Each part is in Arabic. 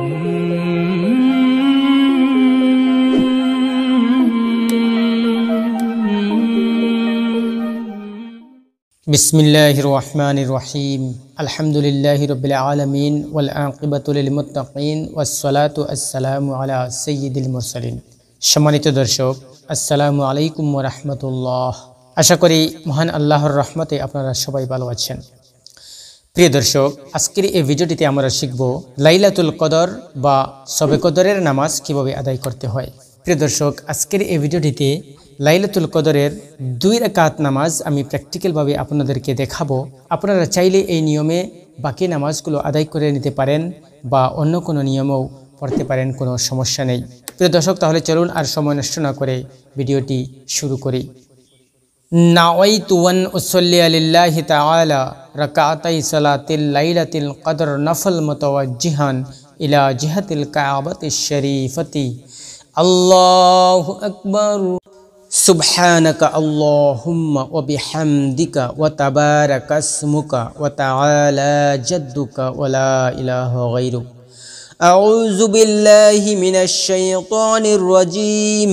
بسم الله الرحمن الرحيم الحمد لله رب العالمين والعاقبة للمتقين والصلاة والسلام على سيد المرسلين সম্মানিত দর্শক السلام عليكم ورحمة আশা করি মহান আল্লাহর রহমতে আপনারা সবাই ভালো আছেন প্রিয় দর্শক আজকের এই ভিডিওটিতে আমরা শিখব লাইলাতুল কদর বা সবে কদরের নামাজ কিভাবে আদায় করতে হয় প্রিয় দর্শক আজকের এই ভিডিওটিতে লাইলাতুল কদরের দুই রাকাত নামাজ আমি প্র্যাকটিক্যালভাবে আপনাদেরকে দেখাবো আপনারা চাইলে এই নিয়মে বাকি নামাজগুলো আদায় করে নিতে পারেন বা অন্য কোনো নিয়মেও পড়তে পারেন কোনো সমস্যা নেই প্রিয় দর্শক তাহলে চলুন আর সময় নষ্ট না করে ভিডিওটি শুরু করি نعويت وان أصلي لله تعالى ركعتي صلاة الليلة القدر نفل متوجها إلى جهة الكعبة الشريفة الله أكبر سبحانك اللهم وبحمدك وتبارك اسمك وتعالى جدك ولا إله غيرك أعوذ بالله من الشيطان الرجيم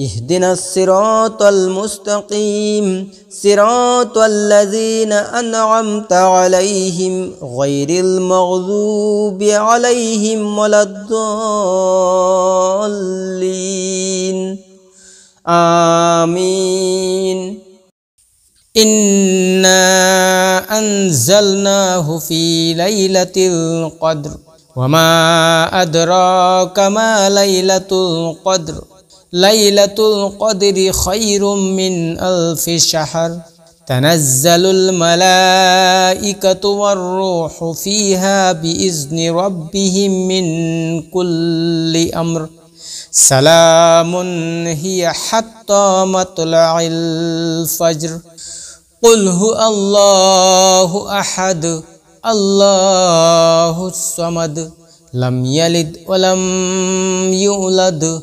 اهدنا الصراط المستقيم صراط الذين أنعمت عليهم غير المغضوب عليهم ولا الضالين آمين إنا أنزلناه في ليلة القدر وما أدراك ما ليلة القدر ليلة القدر خير من ألف شهر تنزل الملائكة والروح فيها بإذن ربهم من كل أمر سلام هي حتى مطلع الفجر قل هو الله أحد الله الصمد لم يلد ولم يولد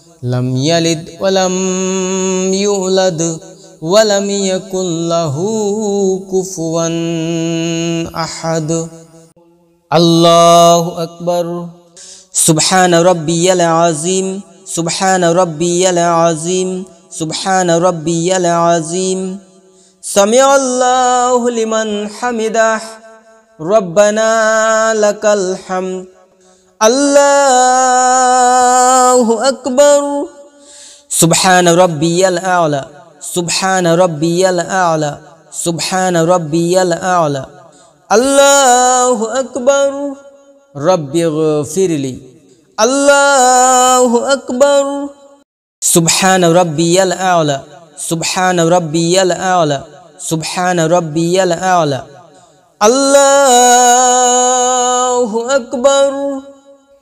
لم يلد ولم يولد ولم يكن له كفوا أحد الله أكبر سبحان ربي العظيم سبحان ربي العظيم سبحان ربي العظيم سمع الله لمن حمده ربنا لك الحمد الله الله أكبر سبحان ربي الأعلى سبحان ربي الأعلى سبحان ربي الأعلى الله أكبر ربي اغفر لي الله أكبر سبحان ربي الأعلى سبحان ربي الأعلى سبحان ربي الأعلى الله أكبر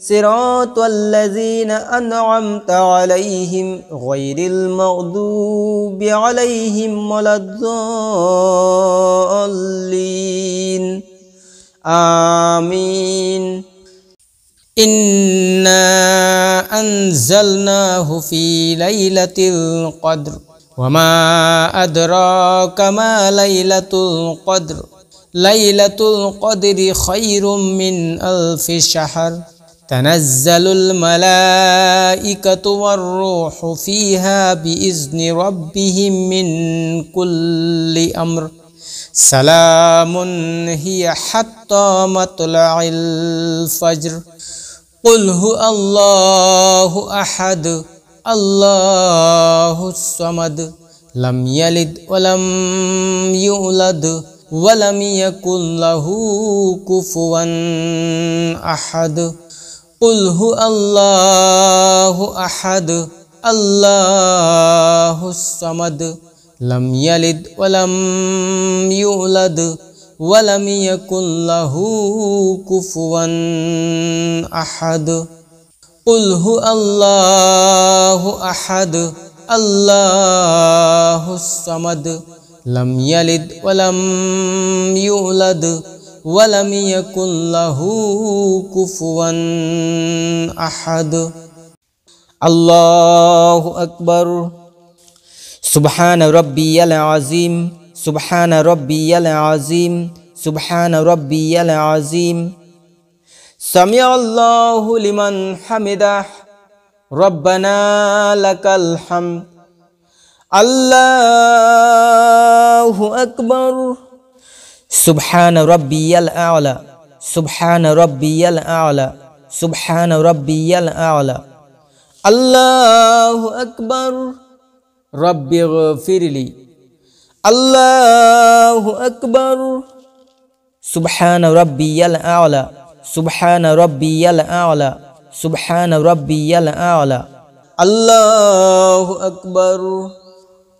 صراط الذين أنعمت عليهم غير المغضوب عليهم ولا الضالين آمين إنا أنزلناه في ليلة القدر وما أدراك ما ليلة القدر ليلة القدر خير من ألف شهر تنزل الملائكة والروح فيها بإذن ربهم من كل أمر سلام هي حتى مطلع الفجر قل هو الله أحد الله الصمد لم يلد ولم يولد ولم يكن له كفوا أحد قل هو الله أحد الله الصمد لم يلد ولم يولد ولم يكن له كفوا أحد قل هو الله أحد الله الصمد لم يلد ولم يولد ولم يكن له كفوا أحد الله أكبر سبحان ربي العظيم سبحان ربي العظيم سبحان ربي العظيم سمع الله لمن حمده ربنا لك الحمد الله أكبر سبحان ربي الأعلى سبحان ربي الأعلى سبحان ربي الأعلى الله أكبر ربي اغفر لي الله أكبر سبحان ربي الأعلى سبحان ربي الأعلى سبحان ربي الأعلى الله أكبر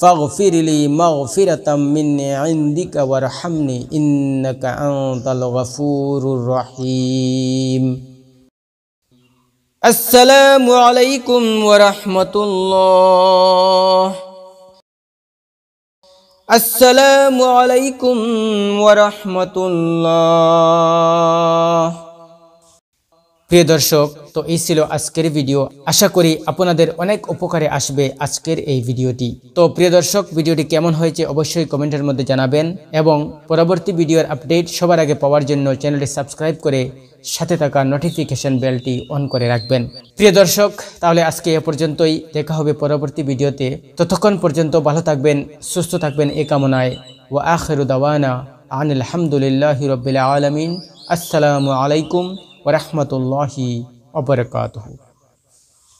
فاغفر لي مغفرة من عندك وارحمني إنك أنت الغفور الرحيم السلام عليكم ورحمة الله السلام عليكم ورحمة الله প্রিয় দর্শক তো এই ছিল আজকের ভিডিও আশা করি আপনাদের অনেক উপকারে আসবে আজকের এই ভিডিওটি তো প্রিয় দর্শক ভিডিওটি কেমন হয়েছে অবশ্যই কমেন্টের মধ্যে জানাবেন এবং পরবর্তী ভিডিওর আপডেট সবার আগে পাওয়ার জন্য চ্যানেলটি সাবস্ক্রাইব করে সাথে থাকা নোটিফিকেশন বেলটি অন করে রাখবেন প্রিয় দর্শক তাহলে আজকে এ পর্যন্তই দেখা হবে পরবর্তী ভিডিওতে ততক্ষণ পর্যন্ত ভালো থাকবেন সুস্থ থাকবেন এ কামনায় ও আখেরুদাওয়ানা আন আলহামদুলিল্লাহ রবিল আলমিন আসসালামু আলাইকুম ورحمۃ اللہ وبرکاتہ